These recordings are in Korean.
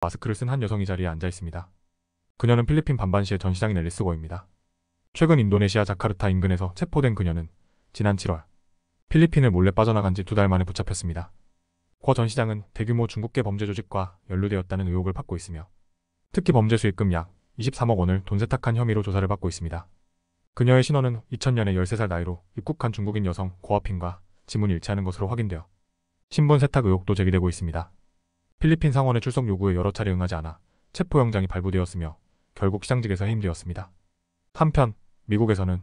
마스크를 쓴 한 여성이 자리에 앉아 있습니다. 그녀는 필리핀 반반시의 전시장인 엘리스고입니다. 최근 인도네시아 자카르타 인근에서 체포된 그녀는 지난 7월 필리핀을 몰래 빠져나간 지 두 달 만에 붙잡혔습니다. 고 전시장은 대규모 중국계 범죄 조직과 연루되었다는 의혹을 받고 있으며 특히 범죄 수익금 약 23억 원을 돈 세탁한 혐의로 조사를 받고 있습니다. 그녀의 신원은 2000년에 13살 나이로 입국한 중국인 여성 고아핀과 지문이 일치하는 것으로 확인되어 신분 세탁 의혹도 제기되고 있습니다. 필리핀 상원의 출석 요구에 여러 차례 응하지 않아 체포영장이 발부되었으며 결국 시장직에서 해임되었습니다. 한편 미국에서는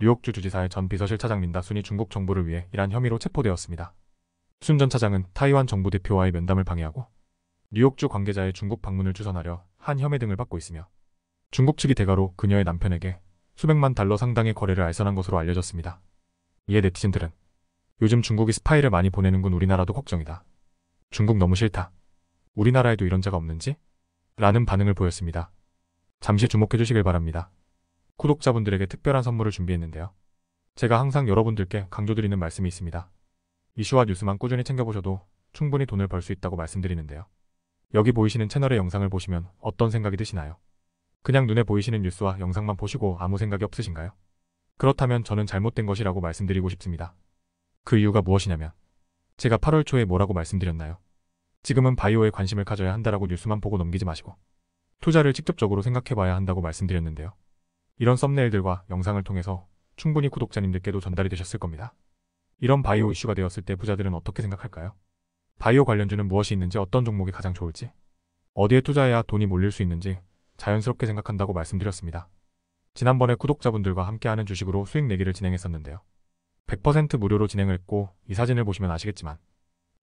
뉴욕주 주지사의 전 비서실차장 민다 순이 중국 정부를 위해 일한 혐의로 체포되었습니다. 순 전 차장은 타이완 정부 대표와의 면담을 방해하고 뉴욕주 관계자의 중국 방문을 주선하려 한 혐의 등을 받고 있으며 중국 측이 대가로 그녀의 남편에게 수백만 달러 상당의 거래를 알선한 것으로 알려졌습니다. 이에 네티즌들은 요즘 중국이 스파이를 많이 보내는군 우리나라도 걱정이다. 중국 너무 싫다. 우리나라에도 이런 자가 없는지? 라는 반응을 보였습니다. 잠시 주목해 주시길 바랍니다. 구독자분들에게 특별한 선물을 준비했는데요. 제가 항상 여러분들께 강조드리는 말씀이 있습니다. 이슈와 뉴스만 꾸준히 챙겨보셔도 충분히 돈을 벌 수 있다고 말씀드리는데요. 여기 보이시는 채널의 영상을 보시면 어떤 생각이 드시나요? 그냥 눈에 보이시는 뉴스와 영상만 보시고 아무 생각이 없으신가요? 그렇다면 저는 잘못된 것이라고 말씀드리고 싶습니다. 그 이유가 무엇이냐면 제가 8월 초에 뭐라고 말씀드렸나요? 지금은 바이오에 관심을 가져야 한다라고 뉴스만 보고 넘기지 마시고 투자를 직접적으로 생각해봐야 한다고 말씀드렸는데요. 이런 썸네일들과 영상을 통해서 충분히 구독자님들께도 전달이 되셨을 겁니다. 이런 바이오 이슈가 되었을 때 부자들은 어떻게 생각할까요? 바이오 관련주는 무엇이 있는지 어떤 종목이 가장 좋을지 어디에 투자해야 돈이 몰릴 수 있는지 자연스럽게 생각한다고 말씀드렸습니다. 지난번에 구독자분들과 함께하는 주식으로 수익 내기를 진행했었는데요. 100% 무료로 진행을 했고 이 사진을 보시면 아시겠지만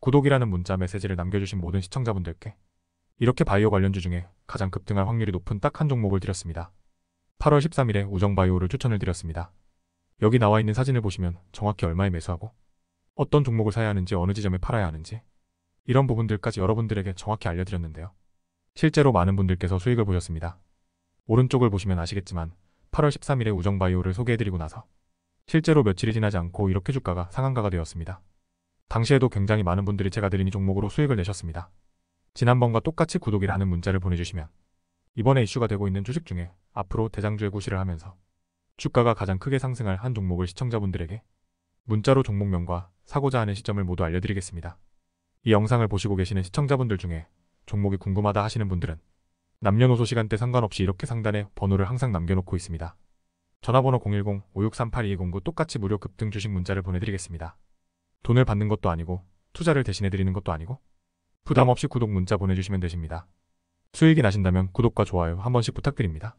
구독이라는 문자 메시지를 남겨주신 모든 시청자분들께 이렇게 바이오 관련주 중에 가장 급등할 확률이 높은 딱 한 종목을 드렸습니다. 8월 13일에 우정바이오를 추천을 드렸습니다. 여기 나와 있는 사진을 보시면 정확히 얼마에 매수하고 어떤 종목을 사야 하는지 어느 지점에 팔아야 하는지 이런 부분들까지 여러분들에게 정확히 알려드렸는데요. 실제로 많은 분들께서 수익을 보셨습니다. 오른쪽을 보시면 아시겠지만 8월 13일에 우정바이오를 소개해드리고 나서 실제로 며칠이 지나지 않고 이렇게 주가가 상한가가 되었습니다. 당시에도 굉장히 많은 분들이 제가 드린 이 종목으로 수익을 내셨습니다. 지난번과 똑같이 구독이라는 문자를 보내주시면 이번에 이슈가 되고 있는 주식 중에 앞으로 대장주의 구시를 하면서 주가가 가장 크게 상승할 한 종목을 시청자분들에게 문자로 종목명과 사고자 하는 시점을 모두 알려드리겠습니다. 이 영상을 보시고 계시는 시청자분들 중에 종목이 궁금하다 하시는 분들은 남녀노소 시간대 상관없이 이렇게 상단에 번호를 항상 남겨놓고 있습니다. 전화번호 010-5638-2209 똑같이 무료 급등 주식 문자를 보내드리겠습니다. 돈을 받는 것도 아니고 투자를 대신해드리는 것도 아니고 부담 없이 구독 문자 보내주시면 되십니다. 수익이 나신다면 구독과 좋아요 한 번씩 부탁드립니다.